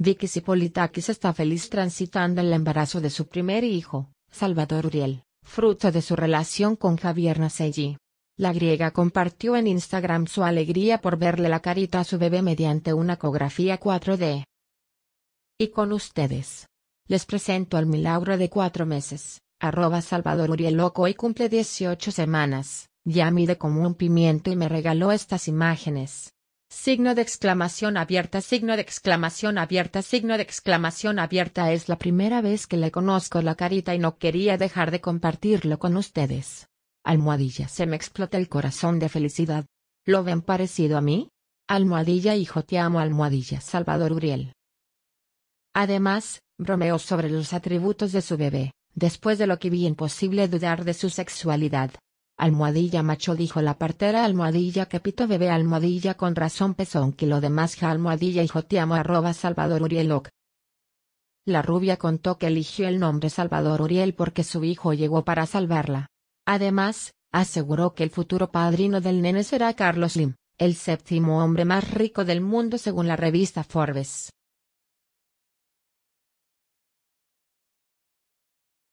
Vicky Sipolitakis está feliz transitando el embarazo de su primer hijo, Salvador Uriel, fruto de su relación con Javier Naselli. La griega compartió en Instagram su alegría por verle la carita a su bebé mediante una ecografía 4D. Y con ustedes. Les presento al milagro de cuatro meses, arroba Salvador Uriel Loco y cumple 18 semanas, ya mide como un pimiento y me regaló estas imágenes. Signo de exclamación abierta, signo de exclamación abierta, signo de exclamación abierta. Es la primera vez que le conozco la carita y no quería dejar de compartirlo con ustedes. Almohadilla, se me explota el corazón de felicidad. ¿Lo ven parecido a mí? Almohadilla, hijo, te amo, almohadilla, Salvador Uriel. Además, bromeó sobre los atributos de su bebé, después de lo que vi imposible dudar de su sexualidad. Almohadilla macho dijo la partera almohadilla que pito bebé almohadilla con razón pezón que lo demás ja almohadilla hijo te arroba Salvador La rubia contó que eligió el nombre Salvador Uriel porque su hijo llegó para salvarla. Además, aseguró que el futuro padrino del nene será Carlos Lim, el séptimo hombre más rico del mundo según la revista Forbes.